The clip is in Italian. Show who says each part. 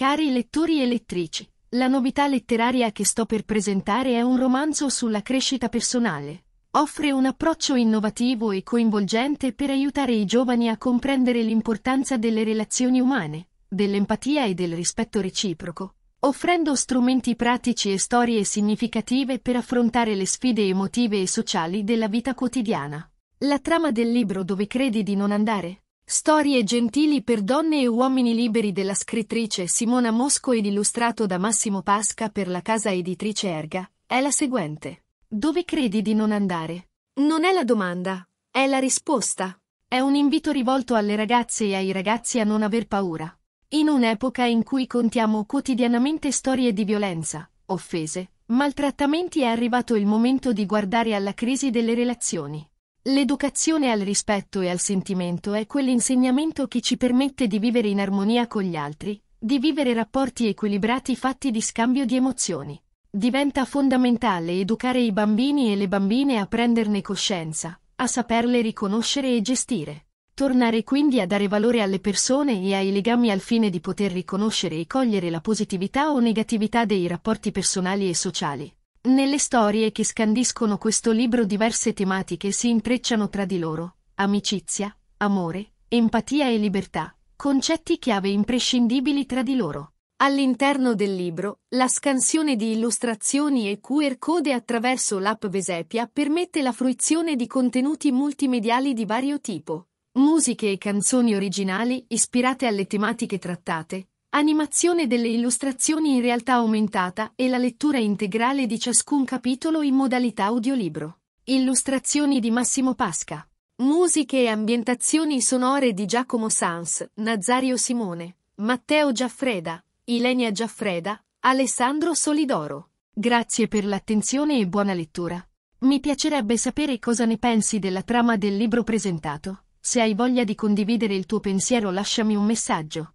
Speaker 1: Cari lettori e lettrici, la novità letteraria che sto per presentare è un romanzo sulla crescita personale. Offre un approccio innovativo e coinvolgente per aiutare i giovani a comprendere l'importanza delle relazioni umane, dell'empatia e del rispetto reciproco, offrendo strumenti pratici e storie significative per affrontare le sfide emotive e sociali della vita quotidiana. La trama del libro Dove credi di non andare Storie gentili per donne e uomini liberi della scrittrice Simona Mosco ed illustrato da Massimo Pasca per la casa editrice Erga, è la seguente. Dove credi di non andare? Non è la domanda, è la risposta. È un invito rivolto alle ragazze e ai ragazzi a non aver paura. In un'epoca in cui contiamo quotidianamente storie di violenza, offese, maltrattamenti è arrivato il momento di guardare alla crisi delle relazioni. L'educazione al rispetto e al sentimento è quell'insegnamento che ci permette di vivere in armonia con gli altri, di vivere rapporti equilibrati fatti di scambio di emozioni. Diventa fondamentale educare i bambini e le bambine a prenderne coscienza, a saperle riconoscere e gestire. Tornare quindi a dare valore alle persone e ai legami al fine di poter riconoscere e cogliere la positività o negatività dei rapporti personali e sociali. Nelle storie che scandiscono questo libro diverse tematiche si intrecciano tra di loro, amicizia, amore, empatia e libertà, concetti chiave imprescindibili tra di loro. All'interno del libro, la scansione di illustrazioni e QR code attraverso l'app Vesepia permette la fruizione di contenuti multimediali di vario tipo. Musiche e canzoni originali ispirate alle tematiche trattate, animazione delle illustrazioni in realtà aumentata e la lettura integrale di ciascun capitolo in modalità audiolibro. Illustrazioni di Massimo Pasca. Musiche e ambientazioni sonore di Giacomo Sans, Nazario Simone, Matteo Giaffreda, Ilenia Giaffreda, Alessandro Solidoro. Grazie per l'attenzione e buona lettura. Mi piacerebbe sapere cosa ne pensi della trama del libro presentato. Se hai voglia di condividere il tuo pensiero lasciami un messaggio.